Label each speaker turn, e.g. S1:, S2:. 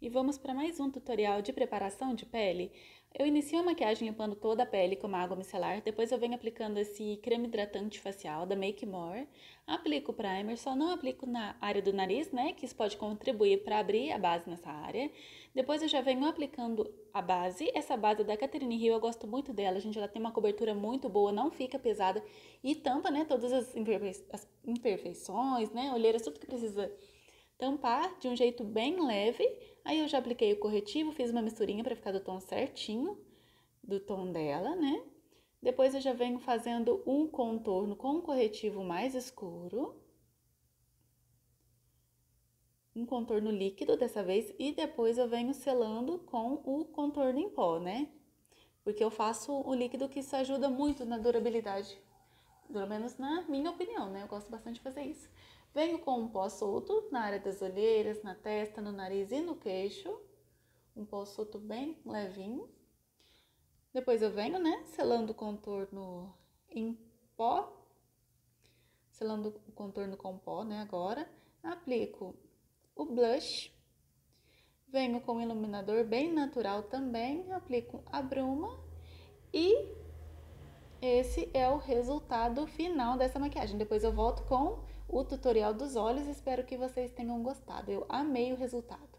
S1: E vamos para mais um tutorial de preparação de pele. Eu inicio a maquiagem limpando toda a pele com uma água micelar, depois eu venho aplicando esse creme hidratante facial da Make More, aplico o primer, só não aplico na área do nariz, né, que isso pode contribuir para abrir a base nessa área. Depois eu já venho aplicando a base, essa base é da Catherine Hill, eu gosto muito dela, gente, ela tem uma cobertura muito boa, não fica pesada e tampa, né, todas as, imperfei as imperfeições, né, olheiras, tudo que precisa tampar de um jeito bem leve, Aí eu já apliquei o corretivo, fiz uma misturinha para ficar do tom certinho, do tom dela, né? Depois eu já venho fazendo um contorno com um corretivo mais escuro. Um contorno líquido dessa vez e depois eu venho selando com o contorno em pó, né? Porque eu faço o líquido que isso ajuda muito na durabilidade. Pelo menos na minha opinião, né? Eu gosto bastante de fazer isso. Venho com um pó solto na área das olheiras, na testa, no nariz e no queixo. Um pó solto bem levinho. Depois eu venho, né, selando o contorno em pó. Selando o contorno com pó, né, agora. Aplico o blush. Venho com iluminador bem natural também. Aplico a bruma. E esse é o resultado final dessa maquiagem. Depois eu volto com o tutorial dos olhos. Espero que vocês tenham gostado. Eu amei o resultado.